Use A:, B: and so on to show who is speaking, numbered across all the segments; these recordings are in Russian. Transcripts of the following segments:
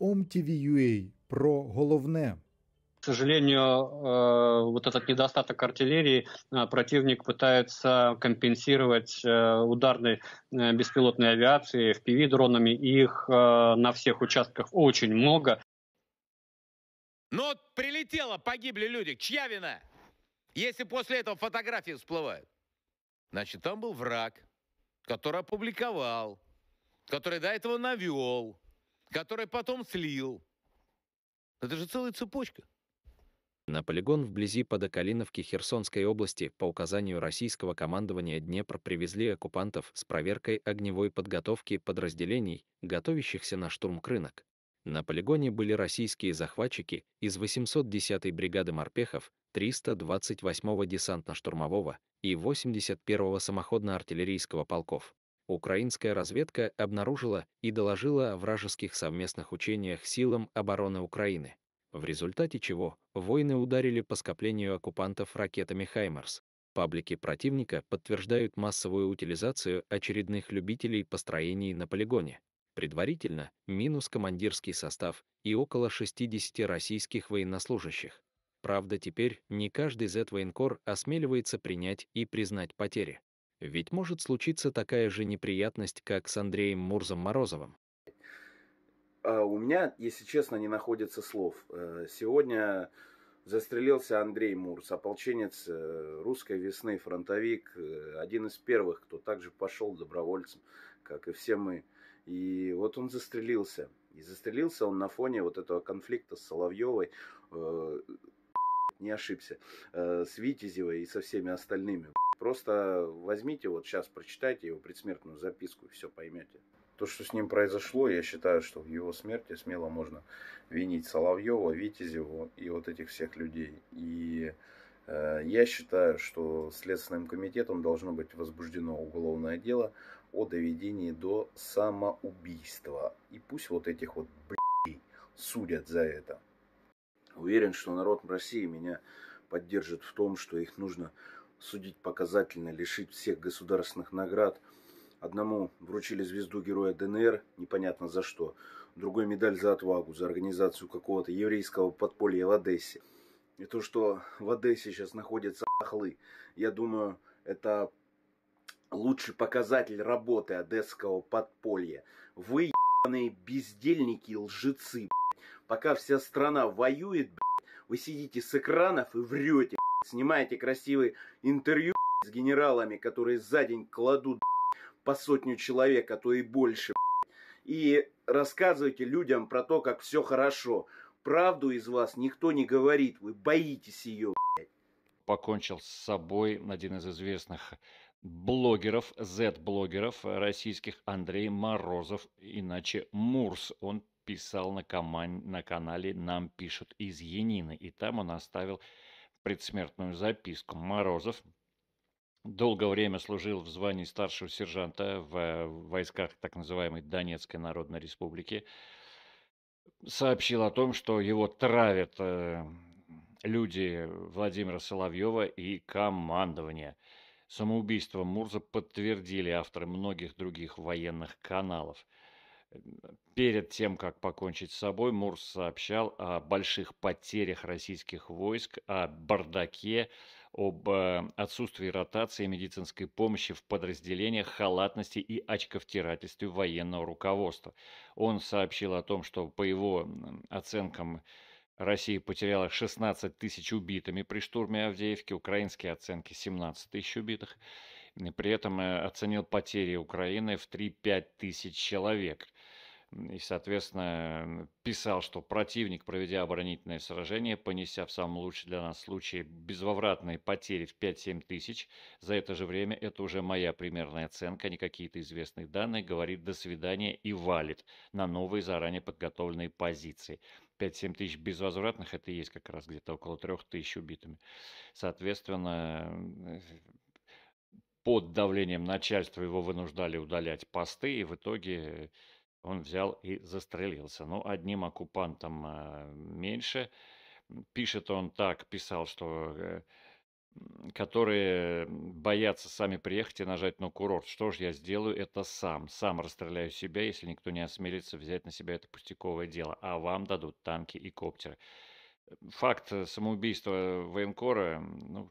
A: OMTV.ua про головне.
B: К сожалению, э, вот этот недостаток артиллерии э, противник пытается компенсировать э, ударной беспилотной авиацией, FPV-дронами. Их на всех участках очень много.
A: Но ну вот прилетело, погибли люди. Чья вина? Если после этого фотографии всплывают. Значит, там был враг, который опубликовал, который до этого навел, который потом слил. Это же целая цепочка.
C: На полигон вблизи Подоколиновки Херсонской области по указанию российского командования Днепр привезли оккупантов с проверкой огневой подготовки подразделений, готовящихся на штурм Крынок. На полигоне были российские захватчики из 810-й бригады морпехов, 328-го десантно-штурмового и 81-го самоходно-артиллерийского полков украинская разведка обнаружила и доложила о вражеских совместных учениях силам обороны Украины, в результате чего воины ударили по скоплению оккупантов ракетами «Хаймарс». Паблики противника подтверждают массовую утилизацию очередных любителей построений на полигоне. Предварительно минус командирский состав и около 60 российских военнослужащих. Правда, теперь не каждый Z-военкор осмеливается принять и признать потери. Ведь может случиться такая же неприятность, как с Андреем Мурзом Морозовым.
A: А у меня, если честно, не находится слов. Э, сегодня застрелился Андрей Мурс, ополченец э, русской весны, фронтовик, э, один из первых, кто также пошел добровольцем, как и все мы. И вот он застрелился. И застрелился он на фоне вот этого конфликта с Соловьевой, не ошибся, с Витязевой и со всеми остальными. Просто возьмите вот сейчас, прочитайте его предсмертную записку и все поймете. То, что с ним произошло, я считаю, что в его смерти смело можно винить Соловьева, Витязева и вот этих всех людей. И э, я считаю, что Следственным комитетом должно быть возбуждено уголовное дело о доведении до самоубийства. И пусть вот этих вот блядей судят за это. Уверен, что народ России меня поддержит в том, что их нужно судить показательно, лишить всех государственных наград. Одному вручили звезду Героя ДНР, непонятно за что. Другой медаль за отвагу, за организацию какого-то еврейского подполья в Одессе. И то, что в Одессе сейчас находятся ахлы, я думаю, это лучший показатель работы одесского подполья. Вы, ебаные бездельники, лжецы, Пока вся страна воюет, вы сидите с экранов и врете, снимаете красивые интервью с генералами, которые за день кладут по сотню человек, а то и больше. И рассказывайте людям про то, как все хорошо. Правду из вас никто не говорит, вы боитесь ее.
B: Покончил с собой один из известных блогеров, Z-блогеров российских Андрей Морозов, иначе Мурс. Он писал на, коман- на канале «Нам пишут из Енины», и там он оставил предсмертную записку. Морозов долгое время служил в звании старшего сержанта э, в войсках так называемой Донецкой Народной Республики. Сообщил о том, что его травят э, люди Владимира Соловьева и командования. Самоубийство Мурза подтвердили авторы многих других военных каналов – Перед тем, как покончить с собой, Мурс сообщал о больших потерях российских войск, о бардаке, об э, отсутствии ротации медицинской помощи в подразделениях, халатности и очковтирательстве военного руководства. Он сообщил о том, что по его оценкам Россия потеряла 16 тысяч убитыми при штурме Авдеевки, украинские оценки 17 тысяч убитых. при этом э, оценил потери Украины в 3-5 тысяч человек – и, соответственно, писал, что противник, проведя оборонительное сражение, понеся в самом лучшем для нас случае безвозвратные потери в 5-7 тысяч, за это же время, это уже моя примерная оценка, не какие-то известные данные, говорит «до свидания» и валит на новые заранее подготовленные позиции. 5-7 тысяч безвозвратных, это и есть как раз где-то около 3 тысяч убитыми. Соответственно, э, под давлением начальства его вынуждали удалять посты, и в итоге он взял и застрелился. Ну, одним оккупантом а, меньше. Пишет он так, писал, что э, которые боятся сами приехать и нажать на курорт. Что же я сделаю это сам? Сам расстреляю себя, если никто не осмелится взять на себя это пустяковое дело. А вам дадут танки и коптеры. Факт э, самоубийства военкора, ну,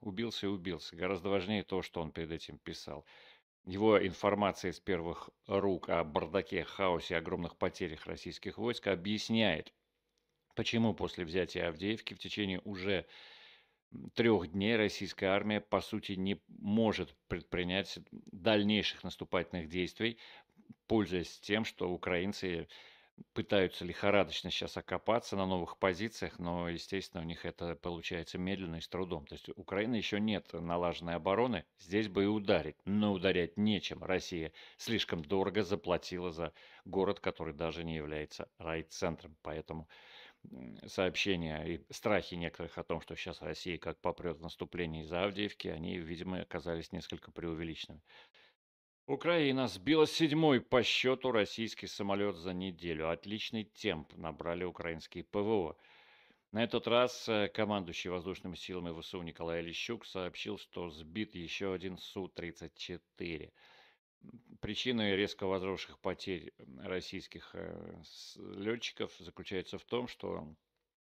B: убился и убился. Гораздо важнее то, что он перед этим писал. Его информация из первых рук о бардаке, хаосе и огромных потерях российских войск объясняет, почему после взятия Авдеевки в течение уже трех дней российская армия, по сути, не может предпринять дальнейших наступательных действий, пользуясь тем, что украинцы пытаются лихорадочно сейчас окопаться на новых позициях, но, естественно, у них это получается медленно и с трудом. То есть Украина еще нет налаженной обороны, здесь бы и ударить, но ударять нечем. Россия слишком дорого заплатила за город, который даже не является райцентром, поэтому сообщения и страхи некоторых о том, что сейчас Россия как попрет в наступление из Авдеевки, они, видимо, оказались несколько преувеличенными. Украина сбила седьмой по счету российский самолет за неделю. Отличный темп набрали украинские ПВО. На этот раз э, командующий воздушными силами ВСУ Николай Лещук сообщил, что сбит еще один Су-34. Причиной резко возросших потерь российских э, летчиков заключается в том, что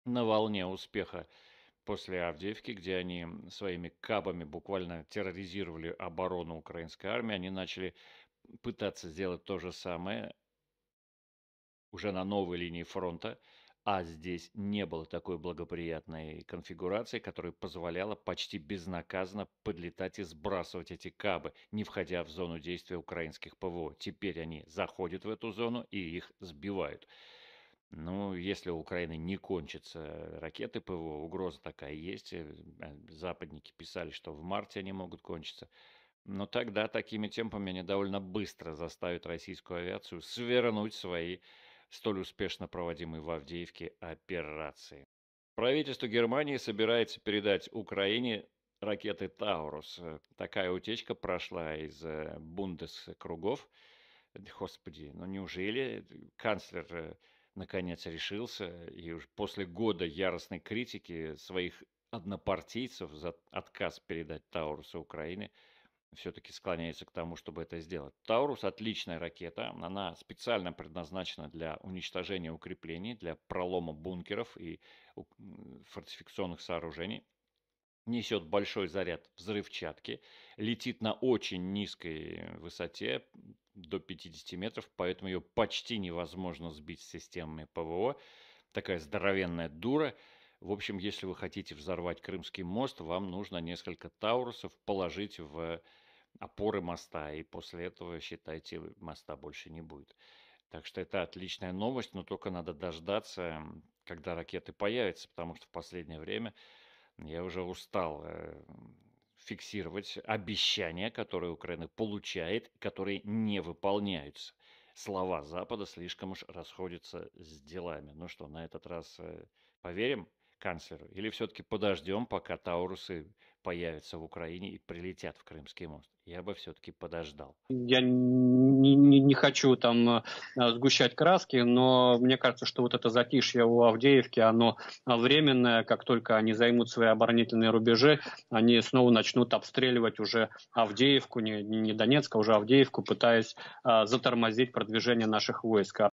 B: на волне успеха после Авдеевки, где они своими кабами буквально терроризировали оборону украинской армии, они начали пытаться сделать то же самое уже на новой линии фронта, а здесь не было такой благоприятной конфигурации, которая позволяла почти безнаказанно подлетать и сбрасывать эти кабы, не входя в зону действия украинских ПВО. Теперь они заходят в эту зону и их сбивают. Ну, если у Украины не кончатся ракеты ПВО, угроза такая есть. Э, а, западники писали, что в марте они могут кончиться. Но тогда такими темпами они довольно быстро заставят российскую авиацию свернуть свои столь успешно проводимые в Авдеевке операции. Правительство Германии собирается передать Украине ракеты «Таурус». Э, такая утечка прошла из э, бундескругов. Господи, ну неужели канцлер наконец решился, и уже после года яростной критики своих однопартийцев за отказ передать Таурусу Украине, все-таки склоняется к тому, чтобы это сделать. Таурус – отличная ракета, она специально предназначена для уничтожения укреплений, для пролома бункеров и фортификационных сооружений. Несет большой заряд взрывчатки, летит на очень низкой высоте, до 50 метров, поэтому ее почти невозможно сбить с системами ПВО. Такая здоровенная дура. В общем, если вы хотите взорвать Крымский мост, вам нужно несколько таурусов положить в опоры моста, и после этого, считайте, моста больше не будет. Так что это отличная новость, но только надо дождаться, когда ракеты появятся, потому что в последнее время я уже устал э, фиксировать обещания, которые Украина получает, которые не выполняются. Слова Запада слишком уж расходятся с делами. Ну что, на этот раз э, поверим канцлеру? Или все-таки подождем, пока Таурусы появятся в Украине и прилетят в Крымский мост. Я бы все-таки подождал. Я не, не, не хочу там э, сгущать краски, но мне кажется, что вот это затишье у Авдеевки, оно временное. Как только они займут свои оборонительные рубежи, они снова начнут обстреливать уже Авдеевку, не, не Донецк, а уже Авдеевку, пытаясь а, затормозить продвижение наших войск.